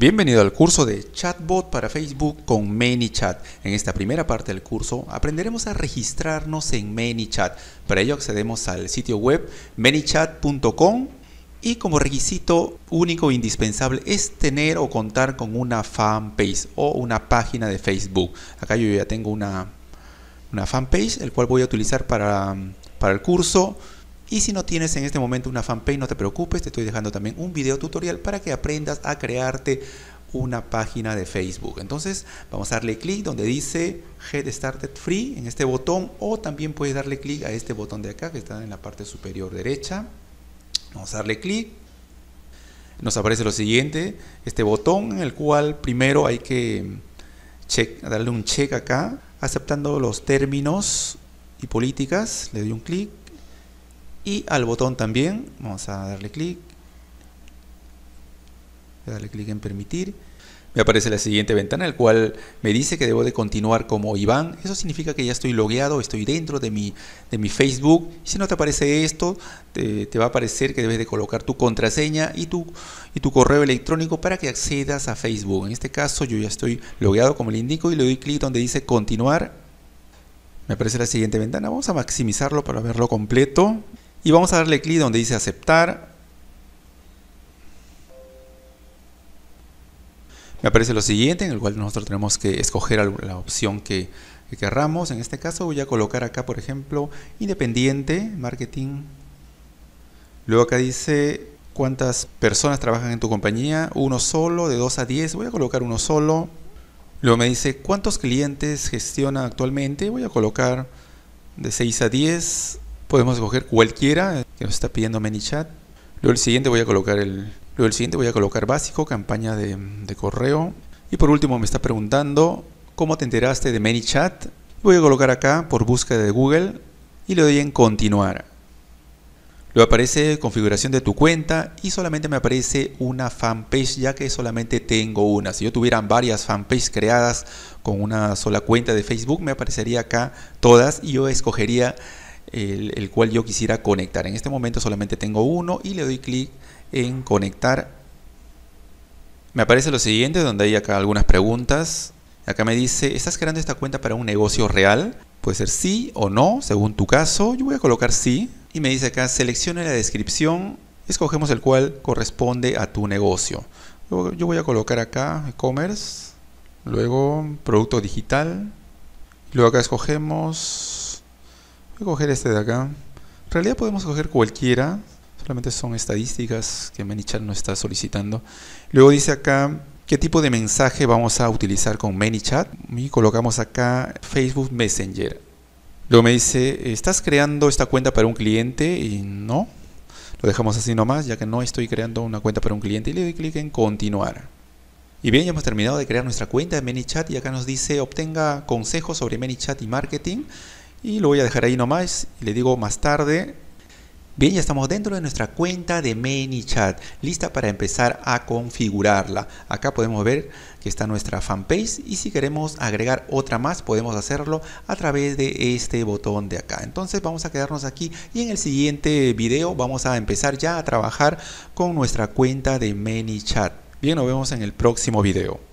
Bienvenido al curso de Chatbot para Facebook con ManyChat. En esta primera parte del curso aprenderemos a registrarnos en ManyChat. Para ello accedemos al sitio web manychat.com y como requisito único e indispensable es tener o contar con una fanpage o una página de Facebook. Acá yo ya tengo una, una fanpage, el cual voy a utilizar para, para el curso. Y si no tienes en este momento una fanpage, no te preocupes, te estoy dejando también un video tutorial para que aprendas a crearte una página de Facebook. Entonces vamos a darle clic donde dice Get Started Free en este botón o también puedes darle clic a este botón de acá que está en la parte superior derecha. Vamos a darle clic. Nos aparece lo siguiente, este botón en el cual primero hay que darle un check acá aceptando los términos y políticas. Le doy un clic y al botón también. Vamos a darle clic. Voy a darle clic en permitir. Me aparece la siguiente ventana, el cual me dice que debo de continuar como Iván. Eso significa que ya estoy logueado, estoy dentro de mi, de mi Facebook. si no te aparece esto, te, va a aparecer que debes de colocar tu contraseña y tu, y tu correo electrónico para que accedas a Facebook. En este caso yo ya estoy logueado como le indico y le doy clic donde dice continuar. Me aparece la siguiente ventana. Vamos a maximizarlo para verlo completo. Y vamos a darle clic donde dice aceptar. Me aparece lo siguiente, en el cual nosotros tenemos que escoger la opción que, que querramos. En este caso voy a colocar acá, por ejemplo, independiente, marketing. Luego acá dice cuántas personas trabajan en tu compañía, uno solo, de 2 a 10, voy a colocar uno solo. Luego me dice cuántos clientes gestiona actualmente, voy a colocar de 6 a 10. Podemos escoger cualquiera que nos está pidiendo ManyChat. Luego el siguiente voy a colocar el, el siguiente voy a colocar básico, campaña de, de correo. Y por último me está preguntando cómo te enteraste de ManyChat. Voy a colocar acá por búsqueda de Google y le doy en continuar. Luego aparece configuración de tu cuenta y solamente me aparece una fanpage ya que solamente tengo una. Si yo tuviera varias fanpages creadas con una sola cuenta de Facebook me aparecería acá todas y yo escogería el, cual yo quisiera conectar. En este momento solamente tengo uno y le doy clic en conectar. Me aparece lo siguiente, donde hay acá algunas preguntas. Acá me dice, ¿estás creando esta cuenta para un negocio real? Puede ser sí o no, según tu caso. Yo voy a colocar sí. Y me dice acá, seleccione la descripción. Escogemos el cual corresponde a tu negocio. Yo voy a colocar acá e-commerce. Luego producto digital. Luego acá escogemos Voy a coger este de acá. En realidad podemos coger cualquiera. Solamente son estadísticas que ManyChat no está solicitando. Luego dice acá qué tipo de mensaje vamos a utilizar con ManyChat. Y colocamos acá Facebook Messenger. Luego me dice, ¿estás creando esta cuenta para un cliente? Y no. Lo dejamos así nomás, ya que no estoy creando una cuenta para un cliente. Y le doy clic en continuar. Y bien, ya hemos terminado de crear nuestra cuenta de ManyChat y acá nos dice obtenga consejos sobre ManyChat y marketing. Y lo voy a dejar ahí nomás. Y le digo más tarde. Bien, ya estamos dentro de nuestra cuenta de ManyChat, lista para empezar a configurarla. Acá podemos ver que está nuestra fanpage y si queremos agregar otra más podemos hacerlo a través de este botón de acá. Entonces vamos a quedarnos aquí y en el siguiente video vamos a empezar ya a trabajar con nuestra cuenta de ManyChat. Bien, nos vemos en el próximo video.